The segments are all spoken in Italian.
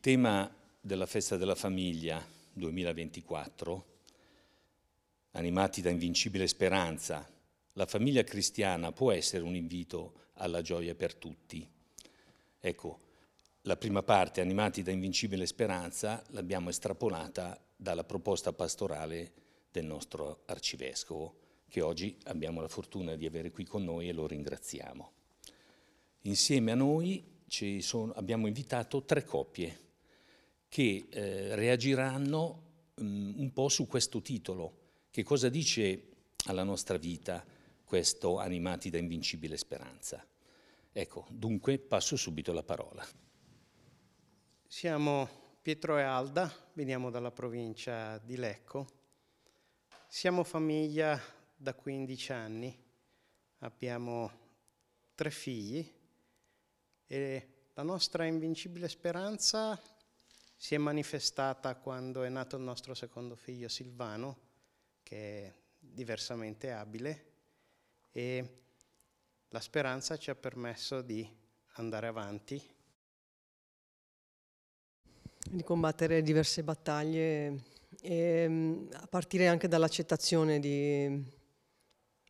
tema della festa della famiglia 2024, animati da invincibile speranza, la famiglia cristiana può essere un invito alla gioia per tutti. Ecco, la prima parte, animati da invincibile speranza, l'abbiamo estrapolata dalla proposta pastorale del nostro arcivescovo, che oggi abbiamo la fortuna di avere qui con noi e lo ringraziamo. Insieme a noi sono, abbiamo invitato tre coppie che eh, reagiranno mh, mm, un po' su questo titolo. Che cosa dice alla nostra vita questo animati da invincibile speranza? Ecco, dunque passo subito la parola. Siamo Pietro e Alda, veniamo dalla provincia di Lecco. Siamo famiglia da 15 anni, abbiamo tre figli e la nostra invincibile speranza si è manifestata quando è nato il nostro secondo figlio Silvano, che è diversamente abile, e la speranza ci ha permesso di andare avanti. Di combattere diverse battaglie, e, mm, a partire anche dall'accettazione di,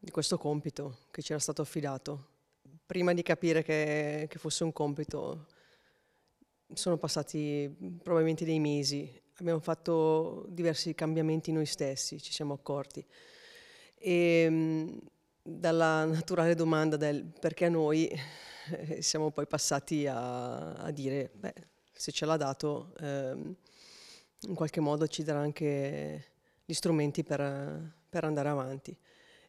di questo compito che ci era stato affidato prima di capire che, che, fosse un compito sono passati mm, probabilmente dei mesi, abbiamo fatto diversi cambiamenti noi stessi, ci siamo accorti. E, ehm, dalla naturale domanda del perché noi eh, siamo poi passati a, a dire, beh, se ce l'ha dato, ehm, in qualche modo ci darà anche gli strumenti per, per andare avanti.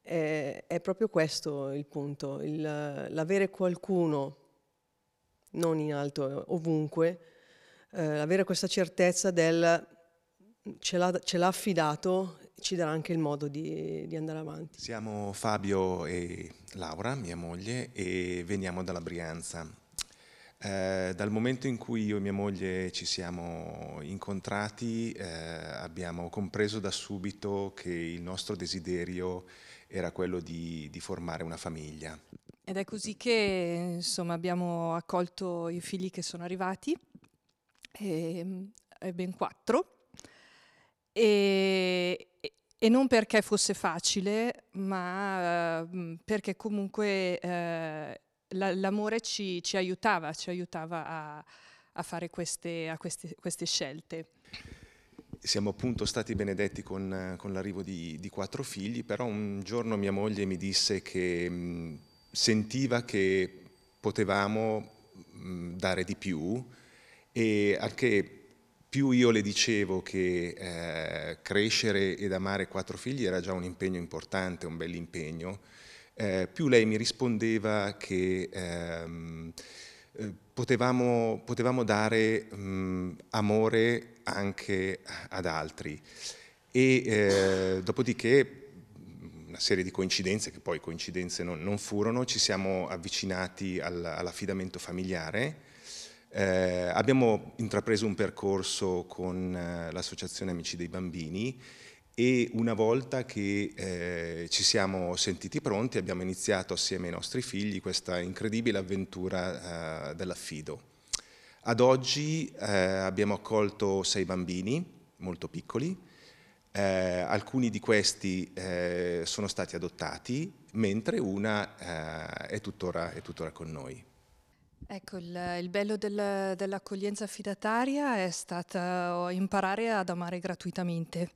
Eh, è, proprio questo il punto, l'avere qualcuno non in alto, eh, ovunque, eh, avere questa certezza del mm, ce l'ha, affidato ci darà anche il modo di, di, andare avanti. Siamo Fabio e Laura, mia moglie, e veniamo dalla Brianza. Eh, dal momento in cui io e mia moglie ci siamo incontrati eh, abbiamo compreso da subito che il nostro desiderio era quello di, di formare una famiglia. Ed è così che insomma, abbiamo accolto i figli che sono arrivati, e, ehm, e ben quattro, e, e, non perché fosse facile, ma eh, perché comunque eh, l'amore ci, ci, aiutava, ci aiutava a, a fare queste, a queste, queste scelte siamo appunto stati benedetti con, con l'arrivo di, di, quattro figli, però un giorno mia moglie mi disse che mh, mm, sentiva che potevamo mm, dare di più e anche più io le dicevo che eh, crescere ed amare quattro figli era già un impegno importante, un bel impegno, eh, più lei mi rispondeva che ehm, eh, potevamo, potevamo, dare mh, mm, amore anche ad altri. E eh, dopodiché una serie di coincidenze che poi coincidenze non, non furono, ci siamo avvicinati al, all'affidamento familiare, eh, abbiamo intrapreso un percorso con eh, l'associazione Amici dei Bambini e una volta che eh, ci siamo sentiti pronti abbiamo iniziato assieme ai nostri figli questa incredibile avventura eh, dell'affido. Ad oggi eh, abbiamo accolto sei bambini molto piccoli, eh, alcuni di questi eh, sono stati adottati, mentre una eh, è, tuttora, è, tuttora, con noi. Ecco, il, il bello del, dell'accoglienza affidataria è stato oh, imparare ad amare gratuitamente.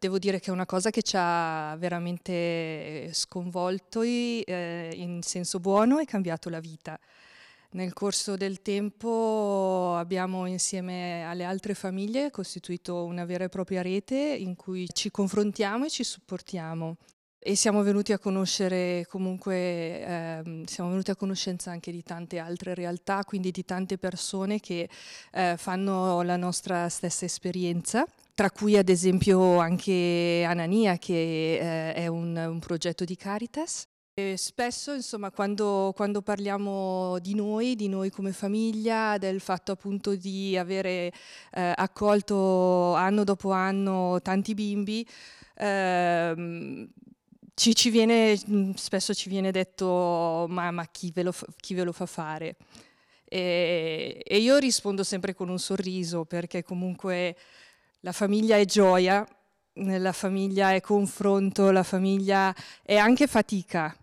Devo dire che è una cosa che ci ha veramente sconvolto eh, in senso buono e cambiato la vita. Nel corso del tempo abbiamo insieme alle altre famiglie costituito una vera e propria rete in cui ci confrontiamo e ci supportiamo e siamo venuti a conoscere comunque ehm, siamo venuti a conoscenza anche di tante altre realtà, quindi di tante persone che eh, fanno la nostra stessa esperienza tra cui ad esempio anche Anania che eh, è un, un progetto di Caritas spesso insomma, quando, quando, parliamo di noi, di noi come famiglia, del fatto appunto di avere eh, accolto anno dopo anno tanti bimbi, ehm, ci, ci viene, spesso ci viene detto ma, ma chi, ve lo, chi ve lo fa fare? E, e, io rispondo sempre con un sorriso perché comunque la famiglia è gioia, la famiglia è confronto, la famiglia è anche fatica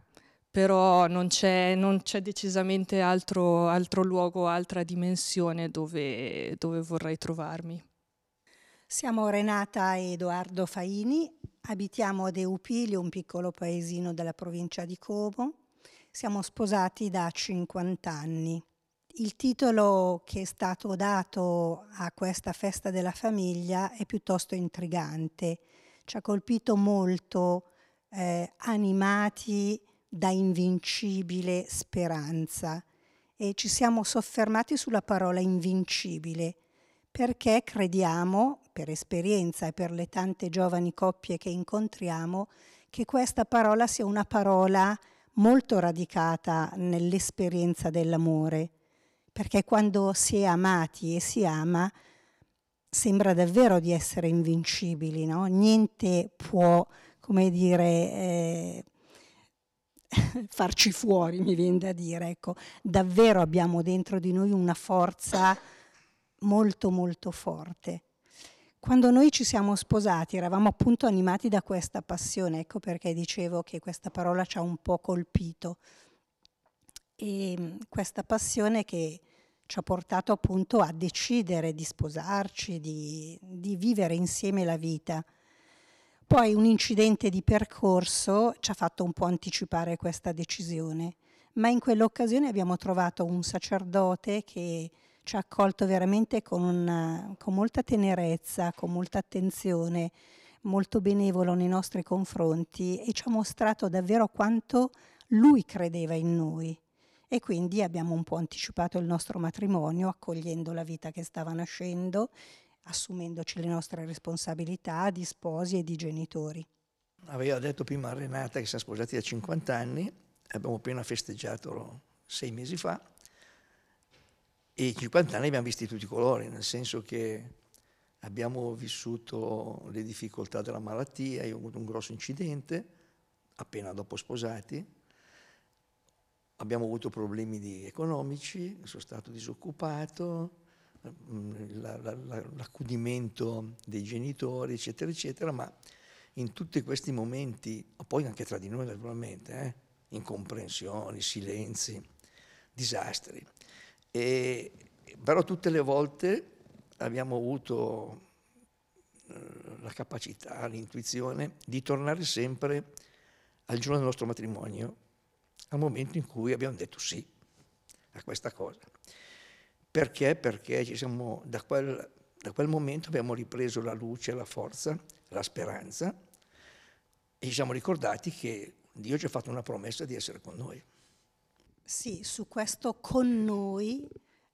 però non c'è, non c'è decisamente altro, altro, luogo, altra dimensione dove, dove vorrei trovarmi. Siamo Renata e Edoardo Faini, abitiamo ad Eupilio, un piccolo paesino della provincia di Como, siamo sposati da 50 anni. Il titolo che è stato dato a questa festa della famiglia è piuttosto intrigante, ci ha colpito molto eh, animati da invincibile speranza e ci siamo soffermati sulla parola invincibile perché crediamo, per esperienza e per le tante giovani coppie che incontriamo, che questa parola sia una parola molto radicata nell'esperienza dell'amore, perché quando si è amati e si ama sembra davvero di essere invincibili, no? niente può, come dire, eh, farci fuori, mi viene da dire. Ecco, davvero abbiamo dentro di noi una forza molto molto forte. Quando noi ci siamo sposati eravamo appunto animati da questa passione, ecco perché dicevo che questa parola ci ha un po' colpito. E mm, questa passione che ci ha portato appunto a decidere di sposarci, di, di vivere insieme la vita. Poi un incidente di percorso ci ha fatto un po' anticipare questa decisione, ma in quell'occasione abbiamo trovato un sacerdote che ci ha accolto veramente con, una, con molta tenerezza, con molta attenzione, molto benevolo nei nostri confronti e ci ha mostrato davvero quanto lui credeva in noi e quindi abbiamo un po' anticipato il nostro matrimonio accogliendo la vita che stava nascendo assumendoci le nostre responsabilità di sposi e di genitori. Aveva detto prima Renata che siamo sposati da 50 anni, abbiamo appena festeggiato sei mesi fa e 50 anni abbiamo visti tutti i colori, nel senso che abbiamo vissuto le difficoltà della malattia, io ho avuto un grosso incidente appena dopo sposati, abbiamo avuto problemi economici, sono stato disoccupato, Mm, l'accudimento dei genitori, eccetera, eccetera, ma in tutti questi momenti, poi anche tra di noi naturalmente, eh, incomprensioni, silenzi, disastri. E, però tutte le volte abbiamo avuto eh, la capacità, l'intuizione di tornare sempre al giorno del nostro matrimonio, al momento in cui abbiamo detto sì a questa cosa. Perché? Perché siamo, da, quel, da quel momento abbiamo ripreso la luce, la forza, la speranza e ci siamo ricordati che Dio ci ha fatto una promessa di essere con noi. Sì, su questo con noi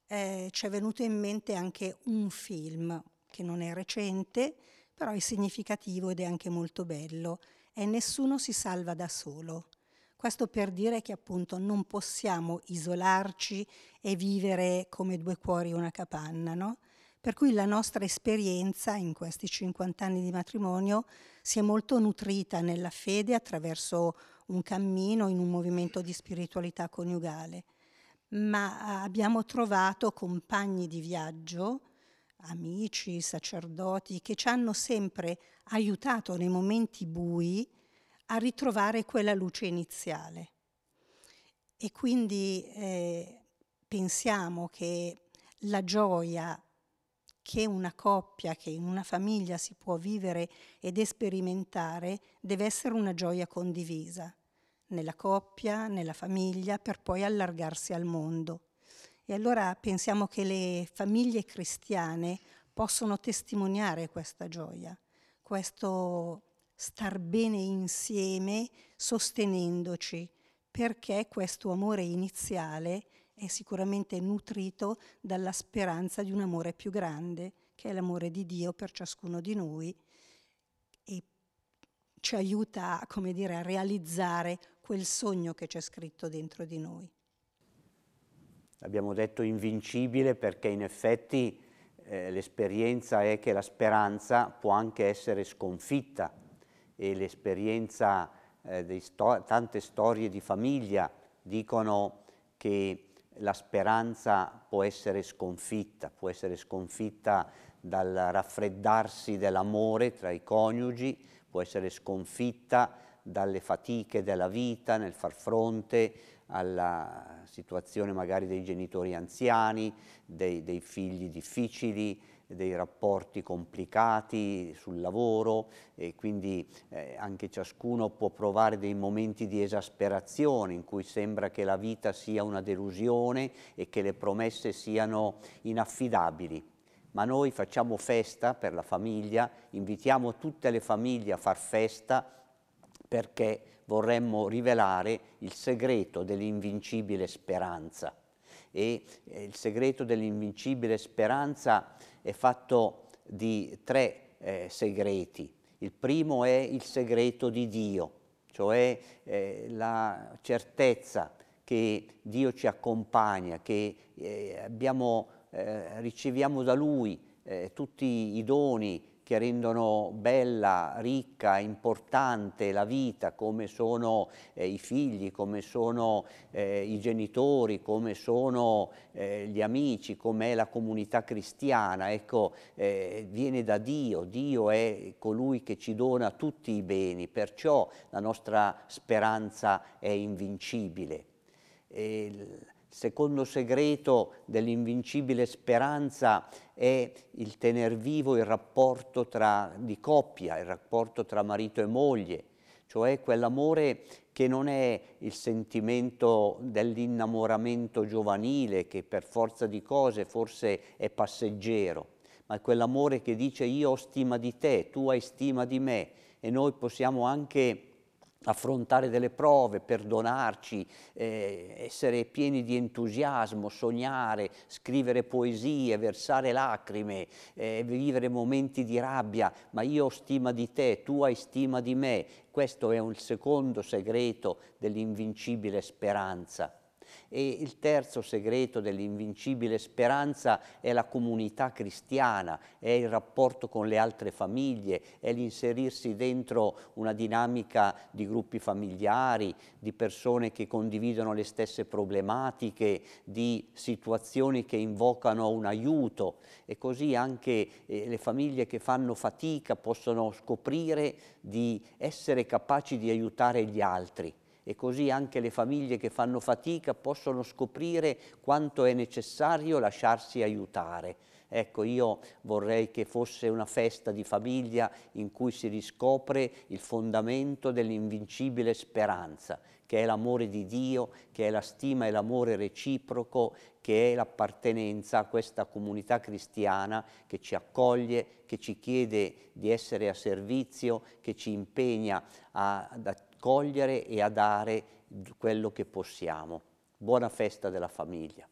eh, ci è venuto in mente anche un film che non è recente, però è significativo ed è anche molto bello. È Nessuno si salva da solo. Questo per dire che appunto non possiamo isolarci e vivere come due cuori e una capanna, no? Per cui la nostra esperienza in questi 50 anni di matrimonio si è molto nutrita nella fede attraverso un cammino in un movimento di spiritualità coniugale, ma ah, abbiamo trovato compagni di viaggio, amici, sacerdoti, che ci hanno sempre aiutato nei momenti bui a ritrovare quella luce iniziale. E quindi eh, pensiamo che la gioia che una coppia, che in una famiglia si può vivere ed sperimentare, deve essere una gioia condivisa, nella coppia, nella famiglia, per poi allargarsi al mondo. E allora pensiamo che le famiglie cristiane possono testimoniare questa gioia, questo star bene insieme sostenendoci, perché questo amore iniziale è sicuramente nutrito dalla speranza di un amore più grande, che è l'amore di Dio per ciascuno di noi e ci aiuta come dire, a realizzare quel sogno che c'è scritto dentro di noi. Abbiamo detto invincibile perché in effetti eh, l'esperienza è che la speranza può anche essere sconfitta e l'esperienza eh, di sto tante storie di famiglia dicono che la speranza può essere sconfitta, può essere sconfitta dal raffreddarsi dell'amore tra i coniugi, può essere sconfitta dalle fatiche della vita nel far fronte alla situazione magari dei genitori anziani, dei, dei figli difficili, dei rapporti complicati sul lavoro e quindi eh, anche ciascuno può provare dei momenti di esasperazione in cui sembra che la vita sia una delusione e che le promesse siano inaffidabili. Ma noi facciamo festa per la famiglia, invitiamo tutte le famiglie a far festa perché vorremmo rivelare il segreto dell'invincibile speranza e eh, il segreto dell'invincibile speranza è fatto di tre eh, segreti. Il primo è il segreto di Dio, cioè eh, la certezza che Dio ci accompagna, che eh, abbiamo, eh, riceviamo da Lui eh, tutti i doni, che rendono bella, ricca, importante la vita, come sono eh, i figli, come sono eh, i genitori, come sono eh, gli amici, com'è la comunità cristiana. Ecco, eh, viene da Dio, Dio è colui che ci dona tutti i beni, perciò la nostra speranza è invincibile. E secondo segreto dell'invincibile speranza è il tener vivo il rapporto tra, di coppia, il rapporto tra marito e moglie, cioè quell'amore che non è il sentimento dell'innamoramento giovanile che per forza di cose forse è passeggero, ma è quell'amore che dice io ho stima di te, tu hai stima di me e noi possiamo anche affrontare delle prove, perdonarci, eh, essere pieni di entusiasmo, sognare, scrivere poesie, versare lacrime, eh, vivere momenti di rabbia, ma io ho stima di te, tu hai stima di me. Questo è un secondo segreto dell'invincibile speranza. E il terzo segreto dell'invincibile speranza è la comunità cristiana, è il rapporto con le altre famiglie, è l'inserirsi dentro una dinamica di gruppi familiari, di persone che condividono le stesse problematiche, di situazioni che invocano un aiuto e così anche eh, le famiglie che fanno fatica possono scoprire di essere capaci di aiutare gli altri e così anche le famiglie che fanno fatica possono scoprire quanto è necessario lasciarsi aiutare. Ecco, io vorrei che fosse una festa di famiglia in cui si riscopre il fondamento dell'invincibile speranza, che è l'amore di Dio, che è la stima e l'amore reciproco, che è l'appartenenza a questa comunità cristiana che ci accoglie, che ci chiede di essere a servizio, che ci impegna ad attivare accogliere e a dare quello che possiamo. Buona festa della famiglia.